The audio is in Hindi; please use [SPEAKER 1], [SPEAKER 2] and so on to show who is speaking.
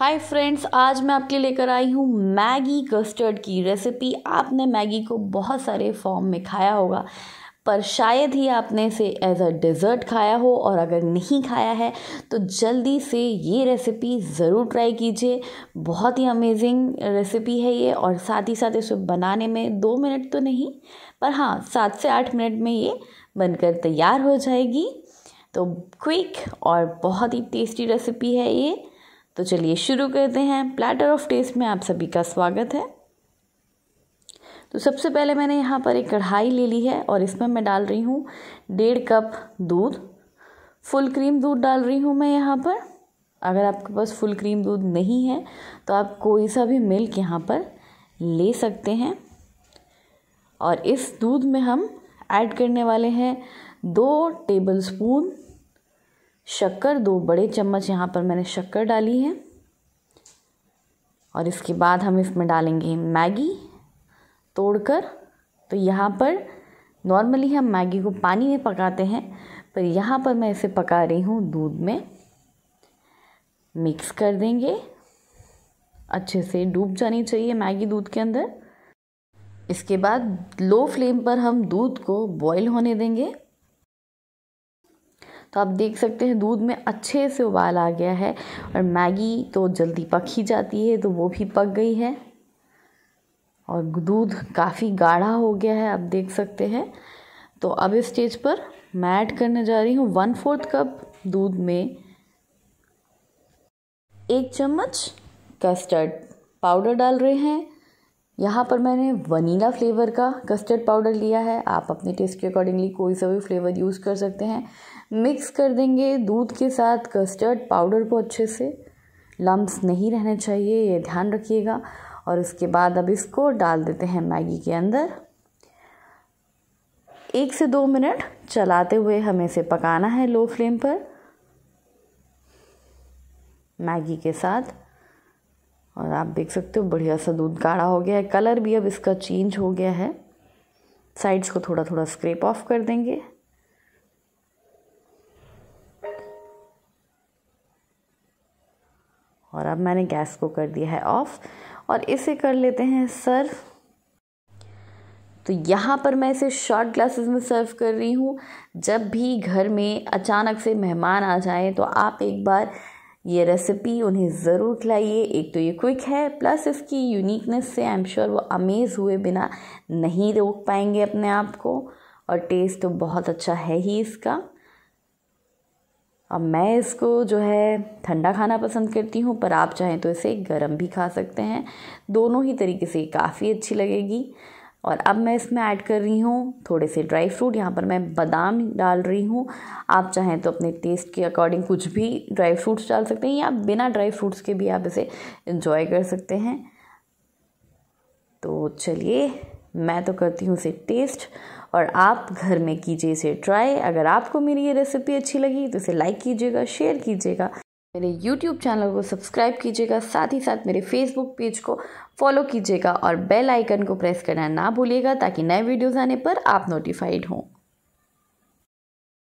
[SPEAKER 1] हाय फ्रेंड्स आज मैं आपके लेकर आई हूँ मैगी कस्टर्ड की रेसिपी आपने मैगी को बहुत सारे फॉर्म में खाया होगा पर शायद ही आपने इसे एज अ डिज़र्ट खाया हो और अगर नहीं खाया है तो जल्दी से ये रेसिपी ज़रूर ट्राई कीजिए बहुत ही अमेजिंग रेसिपी है ये और साथ ही साथ इसे बनाने में दो मिनट तो नहीं पर हाँ सात से आठ मिनट में ये बनकर तैयार हो जाएगी तो क्विक और बहुत ही टेस्टी रेसिपी है ये तो चलिए शुरू करते हैं प्लेटर ऑफ टेस्ट में आप सभी का स्वागत है तो सबसे पहले मैंने यहाँ पर एक कढ़ाई ले ली है और इसमें मैं डाल रही हूँ डेढ़ कप दूध फुल क्रीम दूध डाल रही हूँ मैं यहाँ पर अगर आपके पास फुल क्रीम दूध नहीं है तो आप कोई सा भी मिल्क यहाँ पर ले सकते हैं और इस दूध में हम ऐड करने वाले हैं दो टेबलस्पून शक्कर दो बड़े चम्मच यहाँ पर मैंने शक्कर डाली है और इसके बाद हम इसमें डालेंगे मैगी तोड़कर तो यहाँ पर नॉर्मली हम मैगी को पानी में पकाते हैं पर यहाँ पर मैं इसे पका रही हूँ दूध में मिक्स कर देंगे अच्छे से डूब जानी चाहिए मैगी दूध के अंदर इसके बाद लो फ्लेम पर हम दूध को बॉईल होने देंगे तो आप देख सकते हैं दूध में अच्छे से उबाल आ गया है और मैगी तो जल्दी पक ही जाती है तो वो भी पक गई है और दूध काफ़ी गाढ़ा हो गया है आप देख सकते हैं तो अब इस स्टेज पर मैं ऐड करने जा रही हूँ वन फोर्थ कप दूध में एक चम्मच कस्टर्ड पाउडर डाल रहे हैं यहाँ पर मैंने वनीला फ्लेवर का कस्टर्ड पाउडर लिया है आप अपने टेस्ट के अकॉर्डिंगली कोई सा भी फ्लेवर यूज़ कर सकते हैं मिक्स कर देंगे दूध के साथ कस्टर्ड पाउडर को अच्छे से लम्ब्स नहीं रहने चाहिए ये ध्यान रखिएगा और उसके बाद अब इसको डाल देते हैं मैगी के अंदर एक से दो मिनट चलाते हुए हमें इसे पकाना है लो फ्लेम पर मैगी के साथ और आप देख सकते हो बढ़िया सा दूध गाढ़ा हो गया है कलर भी अब इसका चेंज हो गया है साइड्स को थोड़ा थोड़ा स्क्रेप ऑफ कर देंगे और अब मैंने गैस को कर दिया है ऑफ़ और इसे कर लेते हैं सर्व तो यहाँ पर मैं इसे शॉर्ट ग्लासेस में सर्व कर रही हूँ जब भी घर में अचानक से मेहमान आ जाएं तो आप एक बार ये रेसिपी उन्हें ज़रूर खिलाइए एक तो ये क्विक है प्लस इसकी यूनिकनेस से आई एम श्योर वो अमेज़ हुए बिना नहीं रोक पाएंगे अपने आप को और टेस्ट तो बहुत अच्छा है ही इसका अब मैं इसको जो है ठंडा खाना पसंद करती हूँ पर आप चाहें तो इसे गर्म भी खा सकते हैं दोनों ही तरीके से काफ़ी अच्छी लगेगी और अब मैं इसमें ऐड कर रही हूँ थोड़े से ड्राई फ्रूट यहाँ पर मैं बादाम डाल रही हूँ आप चाहें तो अपने टेस्ट के अकॉर्डिंग कुछ भी ड्राई फ्रूट्स डाल सकते हैं या बिना ड्राई फ्रूट्स के भी आप इसे इन्जॉय कर सकते हैं तो चलिए मैं तो करती हूँ इसे टेस्ट और आप घर में कीजिए इसे ट्राई अगर आपको मेरी ये रेसिपी अच्छी लगी तो इसे लाइक कीजिएगा शेयर कीजिएगा मेरे यूट्यूब चैनल को सब्सक्राइब कीजिएगा साथ ही साथ मेरे फेसबुक पेज को फॉलो कीजिएगा और बेल आइकन को प्रेस करना ना भूलिएगा ताकि नए वीडियोज़ आने पर आप नोटिफाइड हों